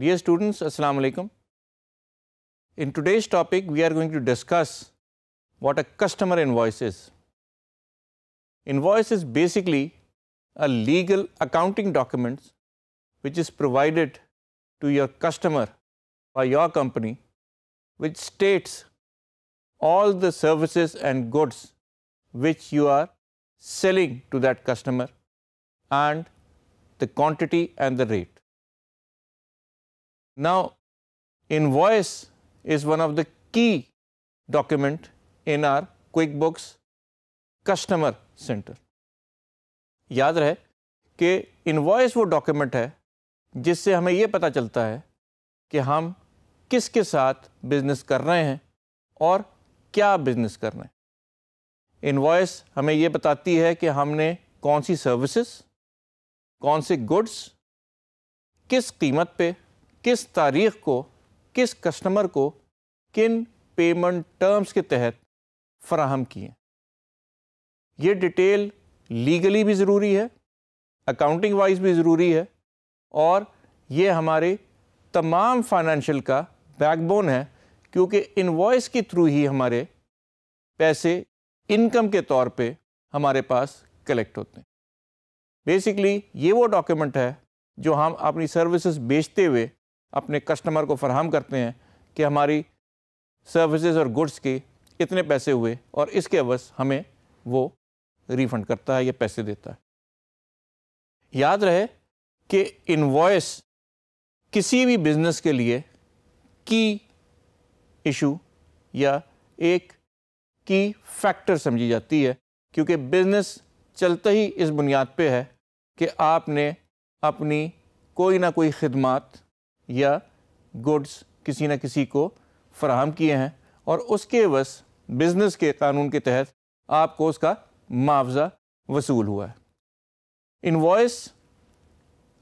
Dear students, Assalamu alaikum. In today's topic, we are going to discuss what a customer invoice is. Invoice is basically a legal accounting document which is provided to your customer by your company which states all the services and goods which you are selling to that customer and the quantity and the rate. Now, invoice is one of the key document in our QuickBooks customer centre याद रहे कि invoice वो document है जिससे हमें ये पता चलता है कि हम किसके साथ बिजनेस कर रहे हैं और क्या बिजनेस कर रहे हैं इन्वॉइस हमें ये बताती है कि हमने कौन सी सर्विसेज कौन से गुड्स किस कीमत पे किस तारीख को किस कस्टमर को किन पेमेंट टर्म्स के तहत फ्राहम किए ये डिटेल लीगली भी ज़रूरी है अकाउंटिंग वाइज भी ज़रूरी है और ये हमारे तमाम फाइनेंशियल का बैकबोन है क्योंकि इन्वॉइस के थ्रू ही हमारे पैसे इनकम के तौर पे हमारे पास कलेक्ट होते हैं बेसिकली ये वो डॉक्यूमेंट है जो हम अपनी सर्विसेज बेचते हुए अपने कस्टमर को फराहम करते हैं कि हमारी सर्विसेज और गुड्स के इतने पैसे हुए और इसके अवस हमें वो रिफंड करता है या पैसे देता है याद रहे कि इन्वॉइस किसी भी बिज़नेस के लिए की इशू या एक की फैक्टर समझी जाती है क्योंकि बिज़नेस चलता ही इस बुनियाद पे है कि आपने अपनी कोई ना कोई खदमात या गुड्स किसी न किसी को फ्राहम किए हैं और उसके बस बिज़नेस के कानून के तहत आपको उसका मुआवजा वसूल हुआ है इन्वॉइस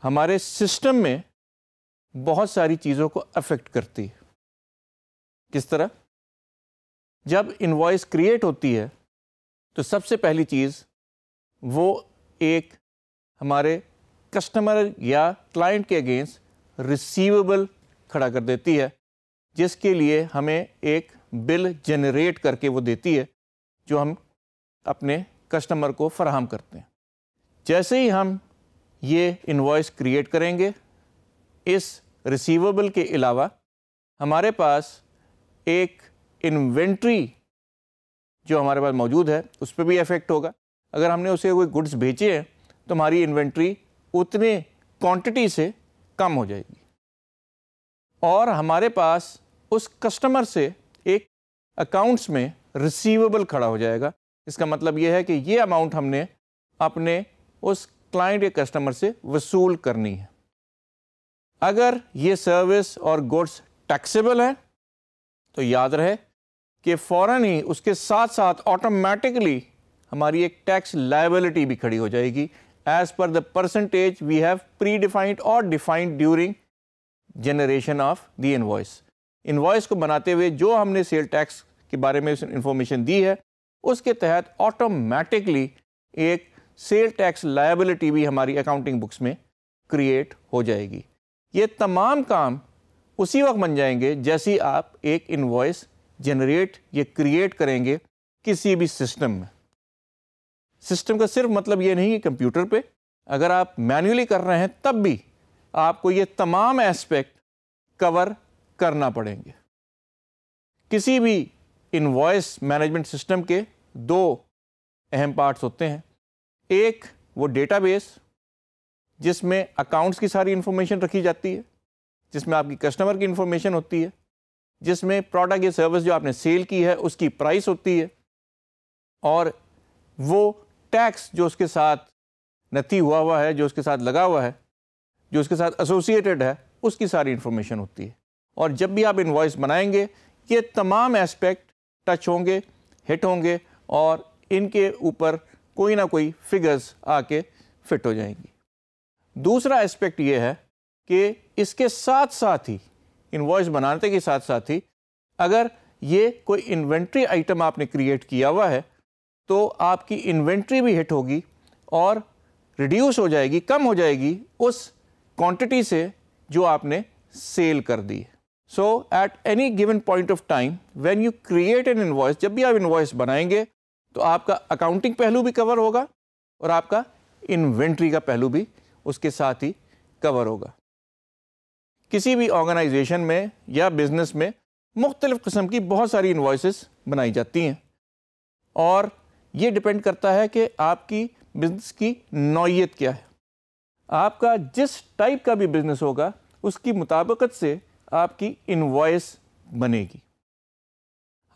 हमारे सिस्टम में बहुत सारी चीज़ों को अफेक्ट करती है किस तरह जब इन्वॉइस क्रिएट होती है तो सबसे पहली चीज़ वो एक हमारे कस्टमर या क्लाइंट के अगेंस्ट रिसीवेबल खड़ा कर देती है जिसके लिए हमें एक बिल जनरेट करके वो देती है जो हम अपने कस्टमर को फराहम करते हैं जैसे ही हम ये इन्वॉइस क्रिएट करेंगे इस रिसीवेबल के अलावा हमारे पास एक इन्वेंट्री जो हमारे पास मौजूद है उस पर भी इफ़ेक्ट होगा अगर हमने उसे कोई गुड्स बेचे हैं तो हमारी इन्वेंट्री उतने क्वांटिटी से कम हो जाएगी और हमारे पास उस कस्टमर से एक अकाउंट्स में रिसीवेबल खड़ा हो जाएगा इसका मतलब यह है कि ये अमाउंट हमने अपने उस क्लाइंट या कस्टमर से वसूल करनी है अगर ये सर्विस और गुड्स टैक्सेबल है तो याद रहे कि फ़ौर ही उसके साथ साथ ऑटोमेटिकली हमारी एक टैक्स लाइबिलिटी भी खड़ी हो जाएगी as per the percentage we have predefined or defined during generation of the invoice. Invoice को बनाते हुए जो हमने सेल टैक्स के बारे में इंफॉर्मेशन दी है उसके तहत ऑटोमेटिकली एक सेल टैक्स लाइबिलिटी भी हमारी अकाउंटिंग बुक्स में क्रिएट हो जाएगी ये तमाम काम उसी वक्त बन जाएंगे जैसी आप एक इन्वॉइस जनरेट या क्रिएट करेंगे किसी भी सिस्टम में सिस्टम का सिर्फ मतलब ये नहीं है कंप्यूटर पे अगर आप मैन्युअली कर रहे हैं तब भी आपको ये तमाम एस्पेक्ट कवर करना पड़ेंगे किसी भी इन्वॉइस मैनेजमेंट सिस्टम के दो अहम पार्ट्स होते हैं एक वो डेटाबेस जिसमें अकाउंट्स की सारी इन्फॉर्मेशन रखी जाती है जिसमें आपकी कस्टमर की इन्फॉर्मेशन होती है जिसमें प्रोडक्ट या सर्विस जो आपने सेल की है उसकी प्राइस होती है और वो टैक्स जो उसके साथ नती हुआ हुआ है जो उसके साथ लगा हुआ है जो उसके साथ एसोसिएटेड है उसकी सारी इन्फॉर्मेशन होती है और जब भी आप इन्वाइस बनाएंगे ये तमाम एस्पेक्ट टच होंगे हिट होंगे और इनके ऊपर कोई ना कोई फिगर्स आके फिट हो जाएंगी दूसरा एस्पेक्ट ये है कि इसके साथ साथ ही इन्वॉइस बनाते के साथ साथ ही अगर ये कोई इन्वेंट्री आइटम आपने क्रिएट किया हुआ है तो आपकी इन्वेंट्री भी हिट होगी और रिड्यूस हो जाएगी कम हो जाएगी उस क्वांटिटी से जो आपने सेल कर दी है so at any given point of time when you create an invoice जब भी आप इन्वॉइस बनाएंगे तो आपका अकाउंटिंग पहलू भी कवर होगा और आपका इन्वेंट्री का पहलू भी उसके साथ ही कवर होगा किसी भी ऑर्गेनाइजेशन में या बिज़नेस में मुख्तलिफ़ किस्म की बहुत सारी इन्वॉइस बनाई जाती हैं और ये डिपेंड करता है कि आपकी बिजनेस की नौीयत क्या है आपका जिस टाइप का भी बिज़नेस होगा उसकी मुताबकत से आपकी इन्वॉइस बनेगी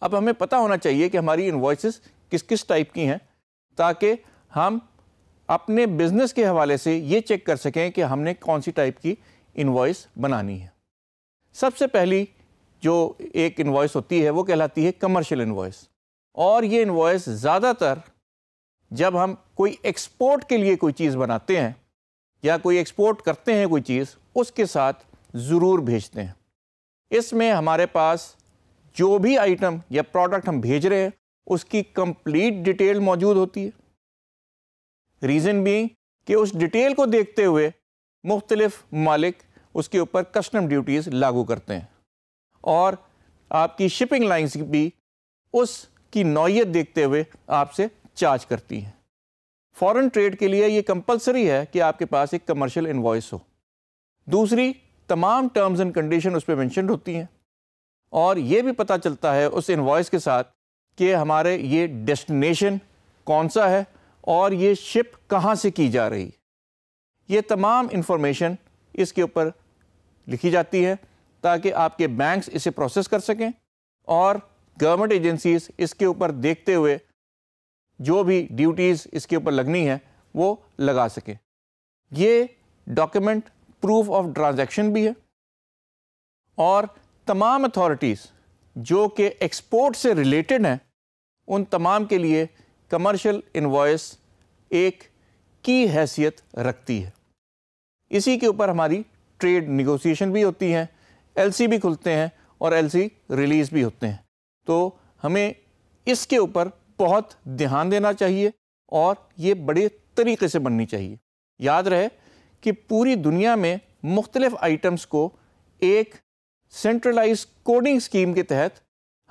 अब हमें पता होना चाहिए कि हमारी इन्वॉइस किस किस टाइप की हैं ताकि हम अपने बिज़नेस के हवाले से ये चेक कर सकें कि हमने कौन सी टाइप की इन्वॉइस बनानी है सबसे पहली जो एक इन्वॉइस होती है वो कहलाती है कमर्शियल इन्वॉइस और ये इन्वॉइस ज़्यादातर जब हम कोई एक्सपोर्ट के लिए कोई चीज़ बनाते हैं या कोई एक्सपोर्ट करते हैं कोई चीज़ उसके साथ ज़रूर भेजते हैं इसमें हमारे पास जो भी आइटम या प्रोडक्ट हम भेज रहे हैं उसकी कंप्लीट डिटेल मौजूद होती है रीज़न भी कि उस डिटेल को देखते हुए मुख्तलिफ मालिक उसके ऊपर कस्टम ड्यूटीज़ लागू करते हैं और आपकी शिपिंग लाइन्स भी उस की नौीयत देखते हुए आपसे चार्ज करती हैं फॉरेन ट्रेड के लिए ये कंपलसरी है कि आपके पास एक कमर्शियल इन्वॉइस हो दूसरी तमाम टर्म्स एंड कंडीशन उस पर मैंशन होती हैं और ये भी पता चलता है उस इन्वॉइस के साथ कि हमारे ये डेस्टिनेशन कौन सा है और ये शिप कहाँ से की जा रही ये तमाम इन्फॉर्मेशन इसके ऊपर लिखी जाती है ताकि आपके बैंक्स इसे प्रोसेस कर सकें और गवर्नमेंट एजेंसीज इसके ऊपर देखते हुए जो भी ड्यूटीज़ इसके ऊपर लगनी है वो लगा सके ये डॉक्यूमेंट प्रूफ ऑफ ट्रांजैक्शन भी है और तमाम अथॉरिटीज़ जो कि एक्सपोर्ट से रिलेटेड हैं उन तमाम के लिए कमर्शियल इन्वॉइस एक की हैसियत रखती है इसी के ऊपर हमारी ट्रेड निगोसिएशन भी होती हैं एलसी भी खुलते हैं और एलसी रिलीज़ भी होते हैं तो हमें इसके ऊपर बहुत ध्यान देना चाहिए और ये बड़े तरीके से बननी चाहिए याद रहे कि पूरी दुनिया में मुख्तलिफ़ आइटम्स को एक सेंट्रलाइज कोडिंग स्कीम के तहत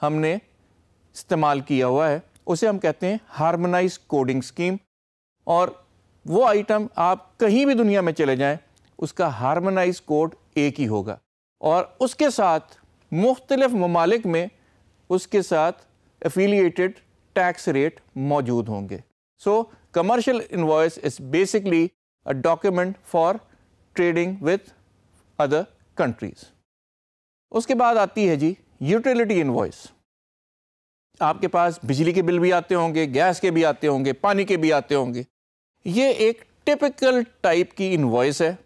हमने इस्तेमाल किया हुआ है उसे हम कहते हैं हार्मोनाइज कोडिंग स्कीम और वो आइटम आप कहीं भी दुनिया में चले जाएं उसका हार्मोनाइज कोड एक ही होगा और उसके साथ मुख्तलिफ़ ममालिक में उसके साथ एफिलिएटेड टैक्स रेट मौजूद होंगे so commercial invoice is basically a document for trading with other countries उसके बाद आती है जी यूटिलिटी इन्वॉइस आपके पास बिजली के बिल भी आते होंगे गैस के भी आते होंगे पानी के भी आते होंगे ये एक टिपिकल टाइप की इन्वॉइस है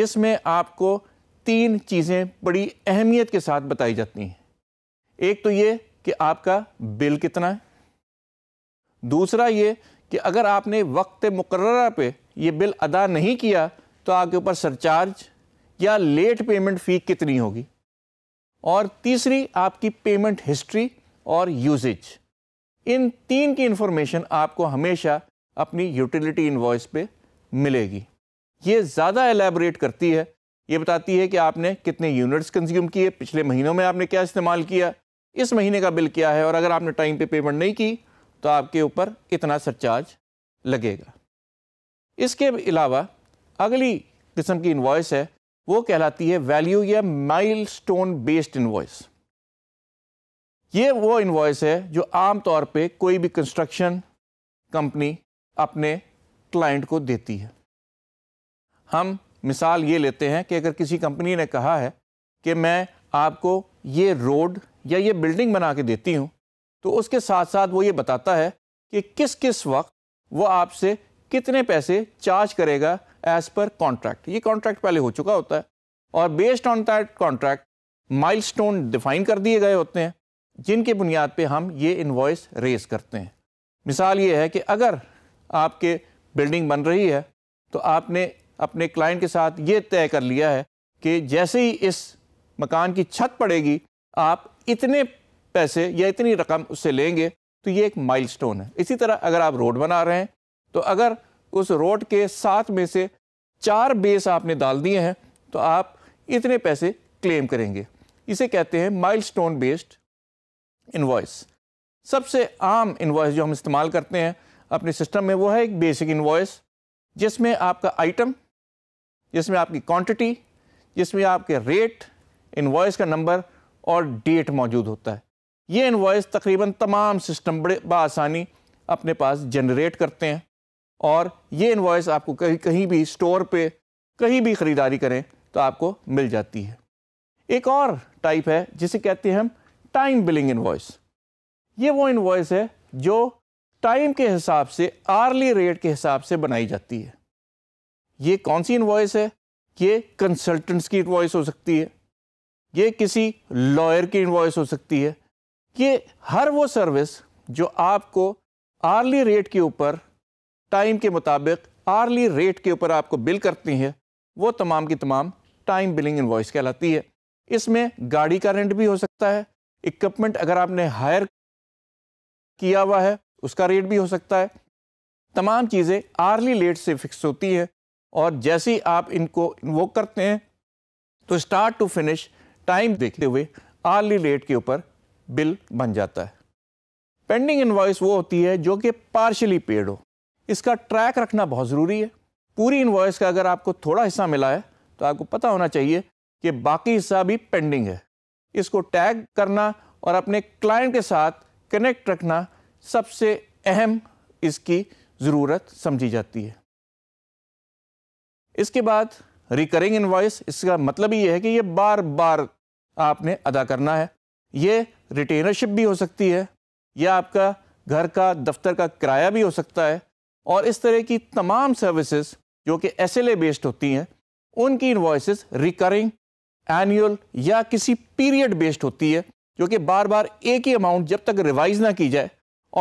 जिसमें आपको तीन चीज़ें बड़ी अहमियत के साथ बताई जाती हैं एक तो ये कि आपका बिल कितना है दूसरा ये कि अगर आपने वक्त मुकर्रा पे ये बिल अदा नहीं किया तो आपके ऊपर सरचार्ज या लेट पेमेंट फ़ी कितनी होगी और तीसरी आपकी पेमेंट हिस्ट्री और यूजेज इन तीन की इन्फॉर्मेशन आपको हमेशा अपनी यूटिलिटी इन्वॉइस पे मिलेगी ये ज़्यादा एलेबरेट करती है ये बताती है कि आपने कितने यूनिट्स कंज्यूम किए पिछले महीनों में आपने क्या इस्तेमाल किया इस महीने का बिल क्या है और अगर आपने टाइम पे पेमेंट नहीं की तो आपके ऊपर इतना सरचार्ज लगेगा इसके अलावा अगली किस्म की इन्वॉइस है वो कहलाती है वैल्यू या माइलस्टोन बेस्ड इन्वॉइस ये वो इन्वॉइस है जो आम तौर पे कोई भी कंस्ट्रक्शन कंपनी अपने क्लाइंट को देती है हम मिसाल ये लेते हैं कि अगर किसी कंपनी ने कहा है कि मैं आपको ये रोड या ये बिल्डिंग बना के देती हूँ तो उसके साथ साथ वो ये बताता है कि किस किस वक्त वो आपसे कितने पैसे चार्ज करेगा एज़ पर कॉन्ट्रैक्ट ये कॉन्ट्रैक्ट पहले हो चुका होता है और based on that contract milestone define कर दिए गए होते हैं जिनके बुनियाद पे हम ये इन्वॉइस रेस करते हैं मिसाल ये है कि अगर आपके बिल्डिंग बन रही है तो आपने अपने क्लाइंट के साथ ये तय कर लिया है कि जैसे ही इस मकान की छत पड़ेगी आप इतने पैसे या इतनी रकम उससे लेंगे तो ये एक माइलस्टोन है इसी तरह अगर आप रोड बना रहे हैं तो अगर उस रोड के साथ में से चार बेस आपने डाल दिए हैं तो आप इतने पैसे क्लेम करेंगे इसे कहते हैं माइलस्टोन बेस्ड इन्वॉइस सबसे आम इन्वॉइस जो हम इस्तेमाल करते हैं अपने सिस्टम में वो है एक बेसिक इन्वॉइस जिसमें आपका आइटम जिसमें आपकी क्वांटिटी जिसमें आपके रेट इन्वॉइस का नंबर और डेट मौजूद होता है ये इन्वॉइस तकरीबन तमाम सिस्टम बड़े बसानी अपने पास जनरेट करते हैं और ये इन्वॉइस आपको कहीं कहीं भी स्टोर पे कहीं भी ख़रीदारी करें तो आपको मिल जाती है एक और टाइप है जिसे कहते हैं हम टाइम बिलिंग इन्वॉइस ये वो इन्वॉइस है जो टाइम के हिसाब से आर्ली रेट के हिसाब से बनाई जाती है ये कौन सी इन्वॉइस है ये कंसल्टेंट्स की इन्वॉइस हो सकती है ये किसी लॉयर की इन्वॉइस हो सकती है ये हर वो सर्विस जो आपको आर्ली रेट के ऊपर टाइम के मुताबिक आर्ली रेट के ऊपर आपको बिल करती हैं वो तमाम की तमाम टाइम बिलिंग इन्वॉइस कहलाती है इसमें गाड़ी का रेंट भी हो सकता है इक्विपमेंट अगर आपने हायर किया हुआ है उसका रेट भी हो सकता है तमाम चीज़ें आर्ली रेट से फिक्स होती हैं और जैसे ही आप इनको इन्वोक करते हैं तो स्टार्ट टू फिनिश टाइम देखते हुए आर्ली रेट के ऊपर बिल बन जाता है पेंडिंग इन्वाइस वो होती है जो कि पार्शली पेड हो इसका ट्रैक रखना बहुत ज़रूरी है पूरी इन्वाइस का अगर आपको थोड़ा हिस्सा मिला है तो आपको पता होना चाहिए कि बाकी हिस्सा भी पेंडिंग है इसको टैग करना और अपने क्लाइंट के साथ कनेक्ट रखना सबसे अहम इसकी ज़रूरत समझी जाती है इसके बाद रिकरिंग इन्वाइस इसका मतलब ये है कि ये बार बार आपने अदा करना है ये रिटेनरशिप भी हो सकती है या आपका घर का दफ्तर का किराया भी हो सकता है और इस तरह की तमाम सर्विसेज जो कि एस एल ए बेस्ड होती हैं उनकी इन्वॉइस रिकरिंग एनुअल या किसी पीरियड बेस्ड होती है जो कि बार बार एक ही अमाउंट जब तक रिवाइज ना की जाए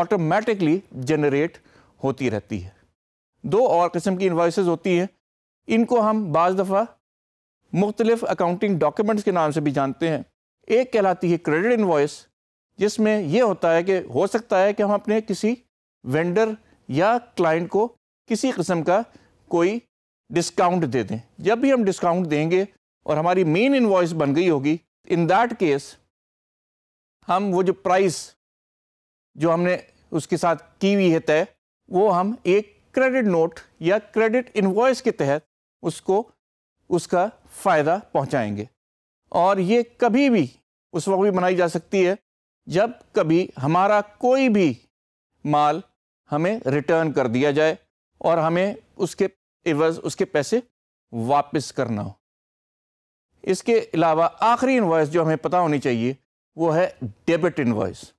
ऑटोमेटिकली जनरेट होती रहती है दो और किस्म की इन्वाइसेस होती हैं इनको हम बाज़ दफ़ा मुख्तलिफ अकाउंटिंग डॉक्यूमेंट्स के नाम से भी जानते हैं एक कहलाती है क्रेडिट इन्वॉइस जिसमें यह होता है कि हो सकता है कि हम अपने किसी वेंडर या क्लाइंट को किसी किस्म का कोई डिस्काउंट दे दें जब भी हम डिस्काउंट देंगे और हमारी मेन इन्वॉइस बन गई होगी इन दैट केस हम वो जो प्राइस जो हमने उसके साथ की हुई है तय वो हम एक क्रेडिट नोट या क्रेडिट इन्वॉइस के तहत उसको उसका फ़ायदा पहुंचाएंगे और ये कभी भी उस वक्त भी मनाई जा सकती है जब कभी हमारा कोई भी माल हमें रिटर्न कर दिया जाए और हमें उसके एवज उसके पैसे वापस करना हो इसके अलावा आखिरी इन्वॉइस जो हमें पता होनी चाहिए वो है डेबिट इन्वॉइस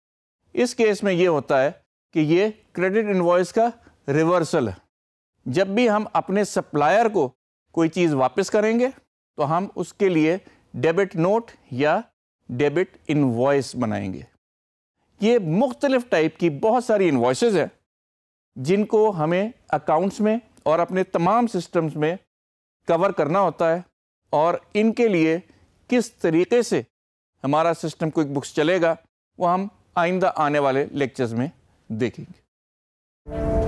इस केस में ये होता है कि ये क्रेडिट इन्वाइस का रिवर्सल है जब भी हम अपने सप्लायर को कोई चीज़ वापस करेंगे तो हम उसके लिए डेबिट नोट या डेबिट इन्वॉइस बनाएंगे ये मुख्तलिफ टाइप की बहुत सारी इन्वॉइसेज हैं जिनको हमें अकाउंट्स में और अपने तमाम सिस्टम्स में कवर करना होता है और इनके लिए किस तरीके से हमारा सिस्टम क्विक बुक्स चलेगा वो हम आइंदा आने वाले लेक्चर्स में देखेंगे